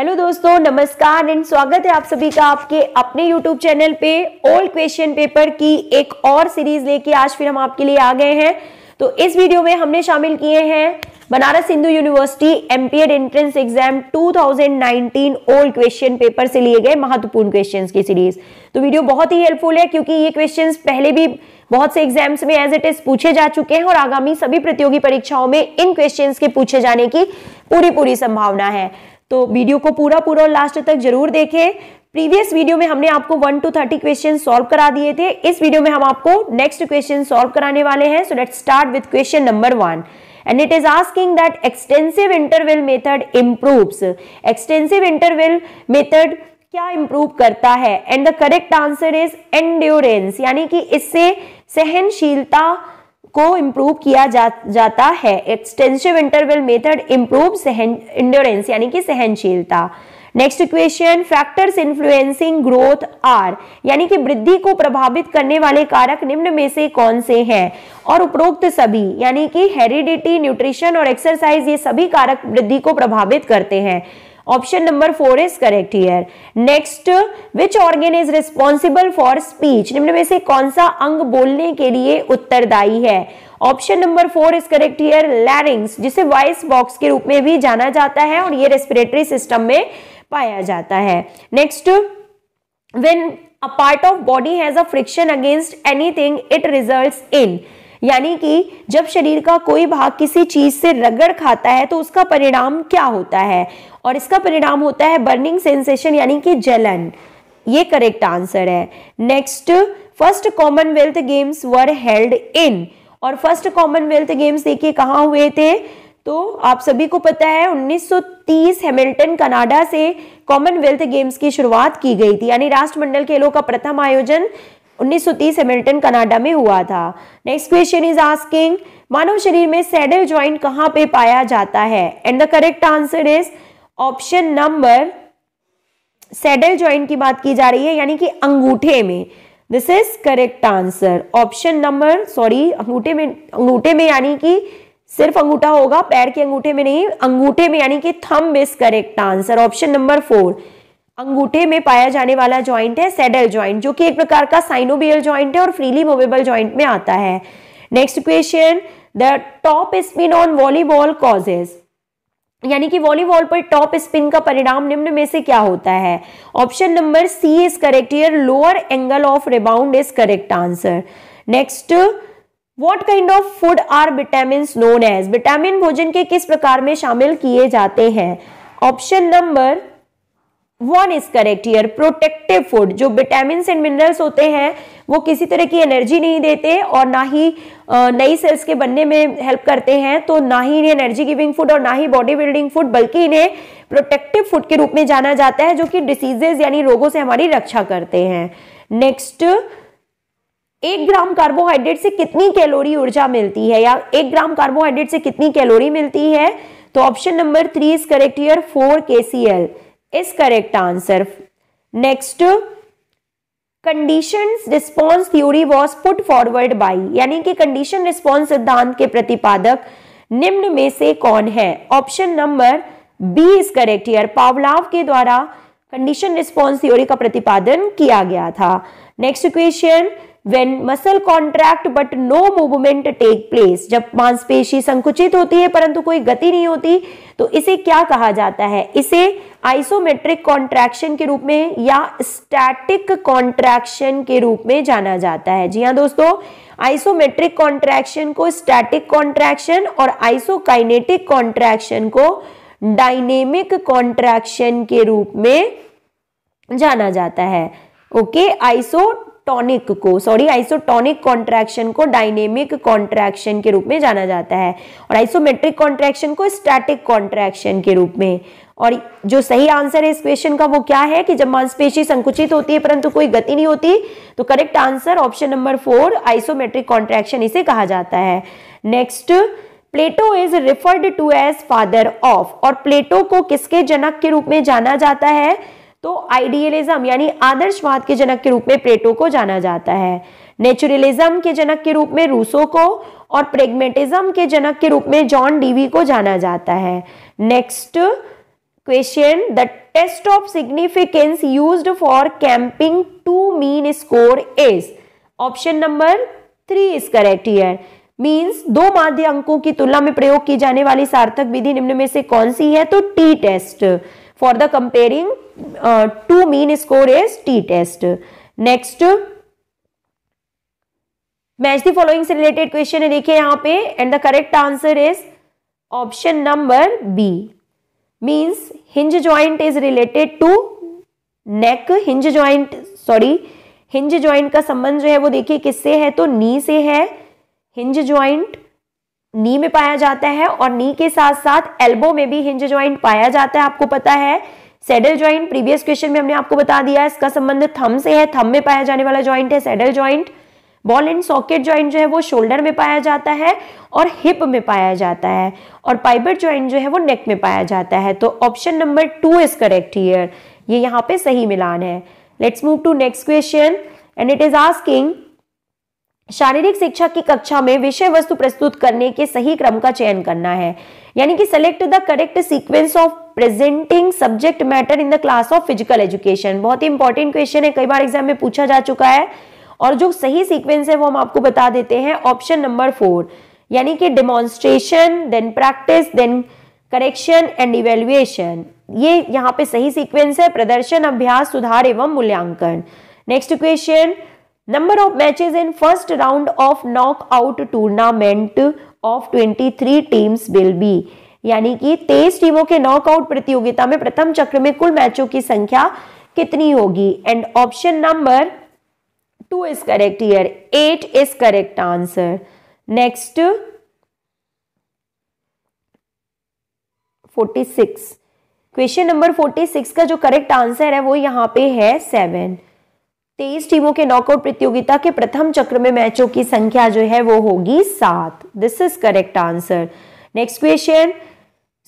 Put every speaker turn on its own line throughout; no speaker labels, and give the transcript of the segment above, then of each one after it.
hello दोस्तों नमस्कार and स्वागत है आप सभी का आपके अपने यूट्यूब चैनल पे ओल्ड क्वेश्चन पेपर की एक और सीरीज लेके आज फिर हम आपके लिए आ गए हैं तो इस वीडियो में हमने शामिल किए हैं Banaras Hindu University MPEd entrance exam 2019 old question paper से लिए गए महत्वपूर्ण क्वेश्चन की सीरीज तो वीडियो बहुत ही हेल्पफुल है क्योंकि ये क्वेश्चन पहले भी बहुत से एग्जाम्स में एज इट इज पूछे जा चुके हैं और आगामी सभी प्रतियोगी परीक्षाओं में इन क्वेश्चंस के पूछे जाने की पूरी पूरी संभावना है तो वीडियो को पूरा पूरा लास्ट तक जरूर देखें प्रीवियस वीडियो में हमने आपको one to thirty question solve करा दिए थे इस वीडियो में हम आपको नेक्स्ट क्वेश्चन सॉल्व कराने वाले हैं so let start with question number one and it is asking that extensive interval method improves extensive interval method क्या इंप्रूव करता है and the correct answer is and यानी कि इससे सहनशीलता को इम्प्रूव किया जा, जाता है एक्सटेंसिव इंटरवल मेथड इम्प्रूव सहन इंडोरेंस यानी कि सहनशीलता next question factors influencing growth are यानी कि वृद्धि को प्रभावित करने वाले कारक निम्न में से कौन से हैं और उपरोक्त सभी यानी कि हेरिडिटी न्यूट्रिशन और एक्सरसाइज ये सभी कारक वृद्धि को प्रभावित करते हैं option number four is correct here next which organ is responsible for speech निम्न में से कौन सा अंग बोलने के लिए उत्तरदायी है option number four is correct here larynx जिसे वॉइस बॉक्स के रूप में भी जाना जाता है और ये रेस्पिरेटरी सिस्टम में पाया जाता है next when a part of body has a friction against anything it result in यानी कि जब शरीर का कोई भाग किसी चीज़ से रगड़ खाता है तो उसका परिणाम क्या होता है और इसका परिणाम होता है बर्निंग सेंसेशन यानी कि जलन ये करेक्ट आंसर है next first Commonwealth Games were held in और फर्स्ट कॉमनवेल्थ गेम्स देखिए कहाँ हुए थे तो आप सभी को पता है 1930 हैमिल्टन कनाडा से कॉमनवेल्थ गेम्स की शुरुआत की गई थी यानी राष्ट्रमंडल खेलों का प्रथम आयोजन 1930 हैमिल्टन कनाडा में हुआ था नेक्स्ट क्वेश्चन इज आस्किंग मानव शरीर में सैडल ज्वाइंट कहाँ पे पाया जाता है and the correct answer is option number saddle joint की बात की जा रही है यानी कि अंगूठे में this is correct answer option number sorry अंगूठे में अंगूठे में यानी कि सिर्फ अंगूठा होगा पैर के अंगूठे में नहीं अंगूठे में यानी कि thumb is correct answer option number four अंगूठे में पाया जाने वाला ज्वाइंट है सेडल ज्वाइंट जो कि एक प्रकार का साइनोबियल ज्वाइंट है और फ्रीली मूवेबल ज्वाइंट में आता है next question the top spin on volleyball causes यानी कि वॉलीबॉल पर टॉप स्पिन का परिणाम निम्न में से क्या होता है option number C is correct here lower angle of rebound is correct answer next what kind of food are vitamin known as vitamin भोजन के किस प्रकार में शामिल किए जाते हैं option number one is correct here protective food जो विटामिन एंड मिनरल्स होते हैं वो किसी तरह की एनर्जी नहीं देते और ना ही नई सेल्स के बनने में हेल्प करते हैं तो ना ही इन्हें एनर्जी गिविंग फूड और ना ही बॉडी बिल्डिंग फूड बल्कि इन्हें प्रोटेक्टिव फूड के रूप में जाना जाता है जो कि डिसीजेज यानी रोगों से हमारी रक्षा करते हैं नेक्स्ट एक ग्राम कार्बोहाइड्रेट से कितनी कैलोरी ऊर्जा मिलती है या एक ग्राम कार्बोहाइड्रेट से कितनी कैलोरी मिलती है तो option number three is correct here four के C is correct answer next condition response theory was put forward by यानी कि कंडीशन रिस्पॉन्स सिद्धांत के प्रतिपादक निम्न में से कौन है option number B is correct here Pavlov के द्वारा कंडीशन रिस्पॉन्स थ्योरी का प्रतिपादन किया गया था next question when muscle contract but no movement take place जब मांसपेशी संकुचित होती है परंतु कोई गति नहीं होती तो इसे क्या कहा जाता है इसे आइसोमेट्रिक कॉन्ट्रैक्शन के रूप में या स्टैटिक कॉन्ट्रैक्शन के रूप में जाना जाता है जी हाँ दोस्तों आइसोमेट्रिक कॉन्ट्रैक्शन को स्टैटिक कॉन्ट्रैक्शन और आइसोकाइनेटिक कॉन्ट्रैक्शन को डायनेमिक कॉन्ट्रैक्शन के रूप में जाना जाता है ओके आइसो आइसोटॉनिक को सॉरी आइसोटॉनिक कॉन्ट्रैक्शन को डायनेमिक कॉन्ट्रैक्शन के रूप में जाना जाता है और आइसोमेट्रिक कॉन्ट्रैक्शन को स्टैटिक कॉन्ट्रैक्शन के रूप में और जो सही आंसर है इस क्वेश्चन का वो क्या है कि जब मांसपेशी संकुचित होती है परंतु कोई गति नहीं होती तो correct answer option number four isometric contraction इसे कहा जाता है next Plato is referred to as father of और प्लेटो को किसके जनक के रूप में जाना जाता है तो आइडियलिज्म यानी आदर्शवाद के जनक के रूप में प्लेटो को जाना जाता है नेचुरलिज्म के जनक के रूप में रूसो को और प्रेगमेटिज्म के जनक के रूप में जॉन डीवी को जाना जाता है next question the test of significance use for comparing two mean score is option number three is correct here means दो माध्य अंकों की तुलना में प्रयोग की जाने वाली सार्थक विधि निम्न में से कौन सी है तो T test for the comparing uh, two mean score is t test match the following से रिलेटेड क्वेश्चन है देखिए यहाँ पे and the correct answer is option number B means hinge joint is related to neck hinge joint sorry hinge joint का संबंध जो है वो देखिए किससे है तो नी से है हिंज ज्वाइंट नी में पाया जाता है और नी के साथ साथ एल्बो में भी हिंज ज्वाइंट पाया जाता है आपको पता है सेडल ज्वाइंट प्रीवियस क्वेश्चन में हमने आपको बता दिया है इसका संबंध थम से है थम में पाया जाने वाला ज्वाइंट है saddle joint ball and socket joint जो है वो शोल्डर में पाया जाता है और हिप में पाया जाता है और पाइबेट ज्वाइंट जो है वो नेक में पाया जाता है तो option number two is correct here ये यहाँ पे सही मिलान है let's move to next question and it is asking शारीरिक शिक्षा की कक्षा में विषय वस्तु प्रस्तुत करने के सही क्रम का चयन करना है यानी कि select the correct sequence of presenting subject matter in the class of physical education बहुत ही इंपॉर्टेंट क्वेश्चन है कई बार एग्जाम में पूछा जा चुका है और जो सही सीक्वेंस है वो हम आपको बता देते हैं ऑप्शन नंबर फोर यानी कि demonstration then practice then correction and evaluation ये यहाँ पे सही सीक्वेंस है प्रदर्शन अभ्यास सुधार एवं मूल्यांकन नेक्स्ट क्वेश्चन number ऑफ matches in first round of knockout tournament of 23 teams will be यानी कि तेईस टीमों के नॉकआउट प्रतियोगिता में प्रथम चक्र में कुल मैचों की संख्या कितनी होगी and option number two is correct here eight is correct answer next 46 question number 46 का जो करेक्ट आंसर है वो यहाँ पे है सेवन तेईस टीमों के नॉकआउट प्रतियोगिता के प्रथम चक्र में मैचों की संख्या जो है वो होगी सात this is correct answer next question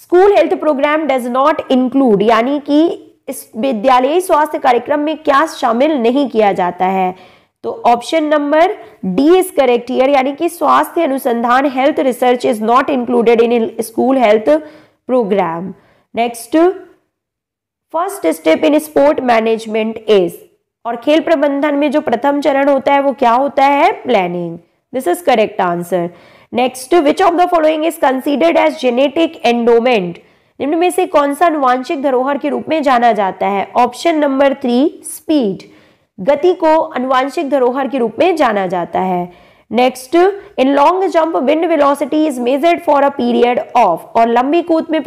school health program does not include यानी कि इस विद्यालय स्वास्थ्य कार्यक्रम में क्या शामिल नहीं किया जाता है तो option number D is correct here यानी कि स्वास्थ्य अनुसंधान health research is not included in school health program next first step in sport management is और खेल प्रबंधन में जो प्रथम चरण होता है वो क्या होता है planning this is correct answer next which of the following is considered as genetic endowment निम्न में से कौन सा अनुवांशिक धरोहर के रूप में जाना जाता है ऑप्शन नंबर थ्री स्पीड गति को अनुवांशिक धरोहर के रूप में जाना जाता है next in long jump wind velocity is measured for a period of और लंबी कूद में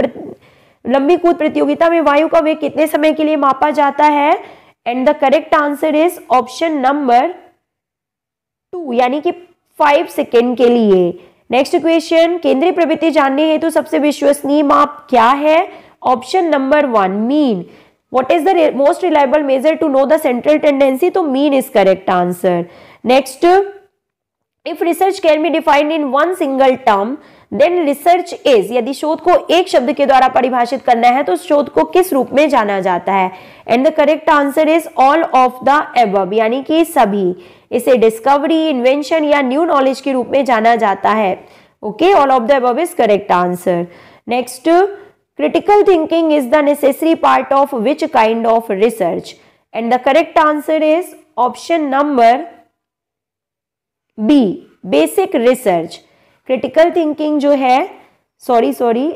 लंबी कूद प्रतियोगिता में वायु का वेग कितने समय के लिए मापा जाता है and the correct answer is option number two यानी कि फाइव सेकेंड के लिए नेक्स्ट क्वेश्चन केंद्रीय प्रवृत्ति जानने हैं तो सबसे विश्वसनीय माप क्या है option number one mean what is the most reliable measure to know the central tendency तो mean is correct answer next if research can be defined in one single term then research is यदि शोध को एक शब्द के द्वारा परिभाषित करना है तो शोध को किस रूप में जाना जाता है and the correct answer is all of the above यानी कि सभी इसे डिस्कवरी इन्वेंशन या न्यू नॉलेज के रूप में जाना जाता है okay all of the above is correct answer next critical thinking is the necessary part of which kind of research and the correct answer is option number B basic research critical thinking जो है sorry sorry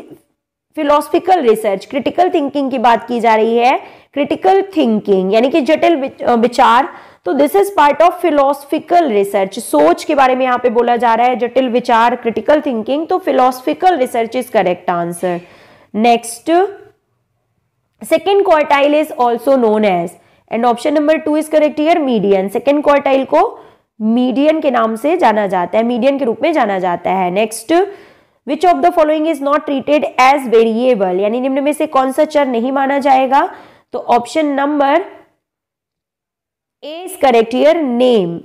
philosophical research critical thinking की बात की जा रही है critical thinking यानी कि जटिल विचार तो this is part of philosophical research सोच के बारे में यहाँ पे बोला जा रहा है जटिल विचार क्रिटिकल थिंकिंग तो philosophical research is correct answer next second quartile is also known as and option number two is correct here median second quartile को मीडियन के नाम से जाना जाता है मीडियन के रूप में जाना जाता है next which of the following is not treated as variable यानी निम्न में से कौन सा चर नहीं माना जाएगा तो option number A is correct here name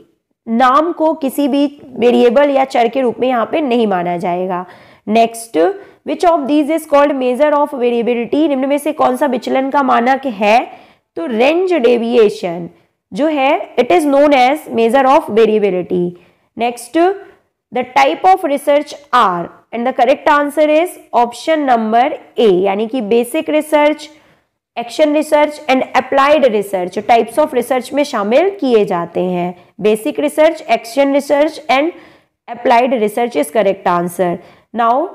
नाम को किसी भी वेरिएबल या चर के रूप में यहाँ पे नहीं माना जाएगा next which of these is called measure of variability निम्न में से कौन सा विचलन का मानक है तो रेंज डेविएशन जो है it is known as measure of variability next the type of research are and the correct answer is option number A यानी कि basic research action research and applied research types of research में शामिल किए जाते हैं basic research action research and applied research is correct answer now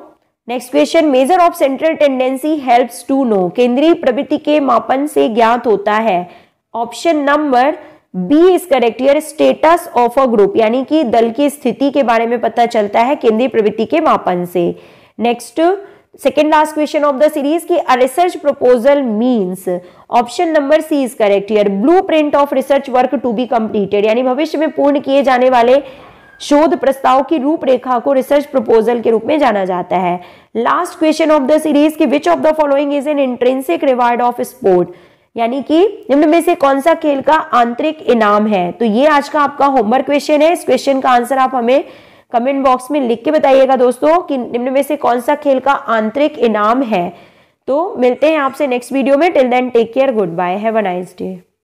next question measure of central tendency helps to know केंद्रीय प्रवृत्ति के मापन से ज्ञात होता है option number B is correct here status of a group यानी कि दल की स्थिति के बारे में पता चलता है केंद्रीय प्रवृत्ति के मापन से next second last question of the series की research proposal means option number C is correct here blueprint of research work to be completed यानी भविष्य में पूर्ण किए जाने वाले शोध प्रस्ताव की रूपरेखा को रिसर्च प्रपोजल के रूप में जाना जाता है last question of the series की which of the following is an intrinsic reward of sport यानी कि निम्न में से कौन सा खेल का आंतरिक इनाम है तो ये आज का आपका होमवर्क क्वेश्चन है इस क्वेश्चन का आंसर आप हमें कमेंट बॉक्स में लिख के बताइएगा दोस्तों कि निम्न में से कौन सा खेल का आंतरिक इनाम है तो मिलते हैं आपसे नेक्स्ट वीडियो में till then take care goodbye have a nice day